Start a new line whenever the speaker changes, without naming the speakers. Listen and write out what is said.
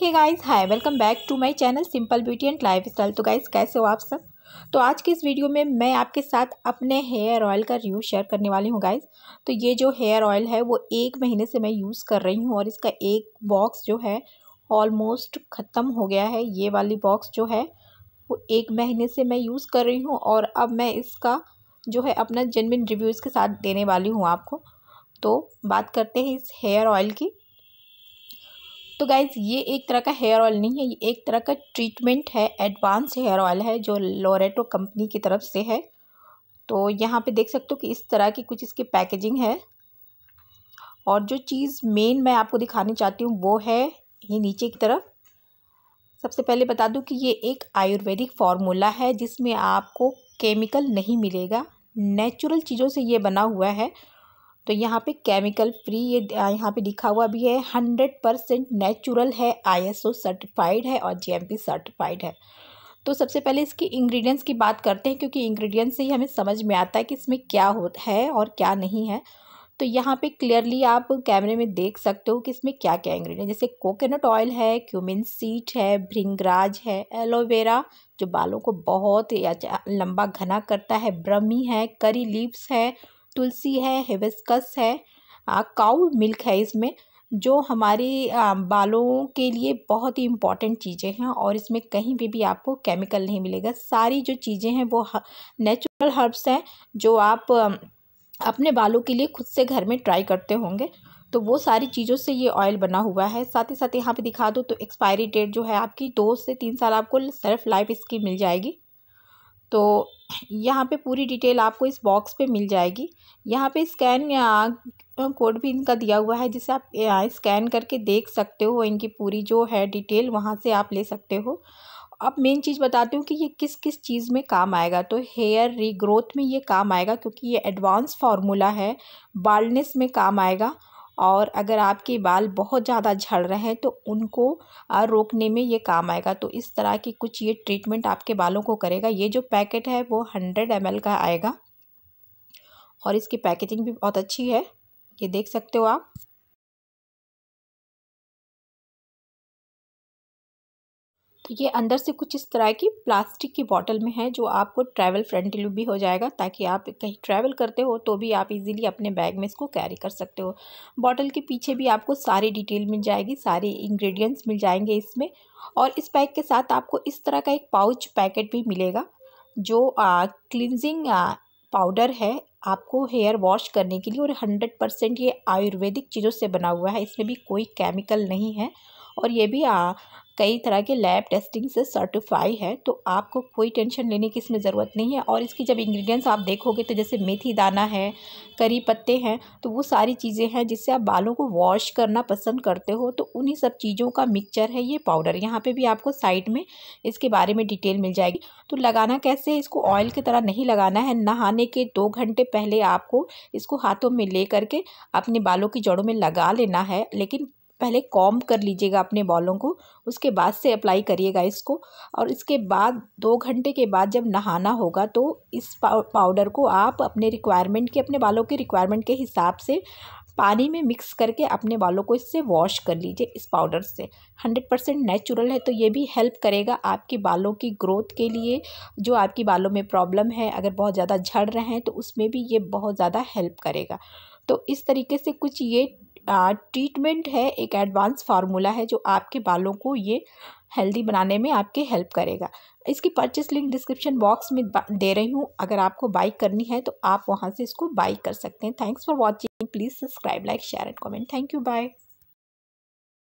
hey guys hi welcome back to my channel simple beauty and lifestyle तो guys कैसे हो आप सब तो आज के इस वीडियो में मैं आपके साथ अपने हेयर ऑयल का रिव्यू शेयर करने वाली हूँ गाइस तो ये जो हेयर ऑयल है वो एक महीने से मैं यूज़ कर रही हूँ और इसका एक बॉक्स जो है ऑलमोस्ट ख़त्म हो गया है ये वाली बॉक्स जो है वो एक महीने से मैं यूज़ कर रही हूँ और अब मैं इसका जो है अपना जेनविन रिव्यू इसके साथ देने वाली हूँ आपको तो बात करते हैं इस हेयर ऑयल की तो गाइज़ ये एक तरह का हेयर ऑयल नहीं है ये एक तरह का ट्रीटमेंट है एडवांस हेयर ऑयल है जो लोरेटो कंपनी की तरफ से है तो यहाँ पे देख सकते हो कि इस तरह की कुछ इसकी पैकेजिंग है और जो चीज़ मेन मैं आपको दिखानी चाहती हूँ वो है ये नीचे की तरफ सबसे पहले बता दूँ कि ये एक आयुर्वेदिक फार्मूला है जिसमें आपको केमिकल नहीं मिलेगा नेचुरल चीज़ों से ये बना हुआ है तो यहाँ पे केमिकल फ्री ये यहाँ पे लिखा हुआ भी है हंड्रेड परसेंट नेचुरल है आईएसओ सर्टिफाइड है और जीएमपी सर्टिफाइड है तो सबसे पहले इसके इंग्रेडिएंट्स की बात करते हैं क्योंकि इंग्रेडिएंट्स से ही हमें समझ में आता है कि इसमें क्या होता है और क्या नहीं है तो यहाँ पे क्लियरली आप कैमरे में देख सकते हो कि इसमें क्या क्या इंग्रेडिएंट जैसे कोकोनट ऑयल है क्यूमिन सीड है भृंगराज है एलोवेरा जो बालों को बहुत अच्छा लंबा घना करता है ब्रमी है करी लीव्स है तुलसी है हेवस्कस है काउ मिल्क है इसमें जो हमारे बालों के लिए बहुत ही इम्पॉर्टेंट चीज़ें हैं और इसमें कहीं भी भी आपको केमिकल नहीं मिलेगा सारी जो चीज़ें हैं वो नेचुरल हर्ब्स हैं जो आप अपने बालों के लिए खुद से घर में ट्राई करते होंगे तो वो सारी चीज़ों से ये ऑयल बना हुआ है साथ ही साथ यहाँ पे दिखा दो तो एक्सपायरी डेट जो है आपकी दो से तीन साल आपको सेल्फ लाइफ इसकी मिल जाएगी तो यहाँ पे पूरी डिटेल आपको इस बॉक्स पे मिल जाएगी यहाँ पे स्कैन कोड भी इनका दिया हुआ है जिसे आप स्कैन करके देख सकते हो इनकी पूरी जो है डिटेल वहाँ से आप ले सकते हो अब मेन चीज़ बताती हूँ कि ये किस किस चीज़ में काम आएगा तो हेयर रीग्रोथ में ये काम आएगा क्योंकि ये एडवांस फार्मूला है बाल्डनेस में काम आएगा और अगर आपके बाल बहुत ज़्यादा झड़ रहे हैं तो उनको रोकने में ये काम आएगा तो इस तरह की कुछ ये ट्रीटमेंट आपके बालों को करेगा ये जो पैकेट है वो हंड्रेड एम का आएगा और इसकी पैकेजिंग भी बहुत अच्छी है ये देख सकते हो आप तो ये अंदर से कुछ इस तरह की प्लास्टिक की बॉटल में है जो आपको ट्रैवल फ्रेंडली भी हो जाएगा ताकि आप कहीं ट्रैवल करते हो तो भी आप इजीली अपने बैग में इसको कैरी कर सकते हो बॉटल के पीछे भी आपको सारी डिटेल मिल जाएगी सारे इंग्रेडिएंट्स मिल जाएंगे इसमें और इस बैग के साथ आपको इस तरह का एक पाउच पैकेट भी मिलेगा जो क्लिनजिंग पाउडर है आपको हेयर वॉश करने के लिए और हंड्रेड परसेंट ये आयुर्वेदिक चीज़ों से बना हुआ है इसमें भी कोई केमिकल नहीं है और ये भी आ, कई तरह के लैब टेस्टिंग से सर्टिफाई है तो आपको कोई टेंशन लेने की इसमें ज़रूरत नहीं है और इसकी जब इंग्रेडिएंट्स आप देखोगे तो जैसे मेथी दाना है करी पत्ते हैं तो वो सारी चीज़ें हैं जिससे आप बालों को वॉश करना पसंद करते हो तो उन्हीं सब चीज़ों का मिक्सचर है ये पाउडर यहाँ पर भी आपको साइड में इसके बारे में डिटेल मिल जाएगी तो लगाना कैसे इसको ऑयल की तरह नहीं लगाना है नहाने के दो घंटे पहले आपको इसको हाथों में ले करके अपने बालों की जड़ों में लगा लेना है लेकिन पहले कॉम कर लीजिएगा अपने बालों को उसके बाद से अप्लाई करिएगा इसको और इसके बाद दो घंटे के बाद जब नहाना होगा तो इस पाउडर को आप अपने रिक्वायरमेंट के अपने बालों के रिक्वायरमेंट के हिसाब से पानी में मिक्स करके अपने बालों को इससे वॉश कर लीजिए इस पाउडर से हंड्रेड परसेंट नेचुरल है तो ये भी हेल्प करेगा आपके बालों की ग्रोथ के लिए जो आपकी बालों में प्रॉब्लम है अगर बहुत ज़्यादा झड़ रहे हैं तो उसमें भी ये बहुत ज़्यादा हेल्प करेगा तो इस तरीके से कुछ ये ट्रीटमेंट है एक एडवांस फार्मूला है जो आपके बालों को ये हेल्दी बनाने में आपके हेल्प करेगा इसकी परचेस लिंक डिस्क्रिप्शन बॉक्स में दे रही हूँ अगर आपको बाई करनी है तो आप वहाँ से इसको बाई कर सकते हैं thanks for watching please subscribe like share and comment thank you bye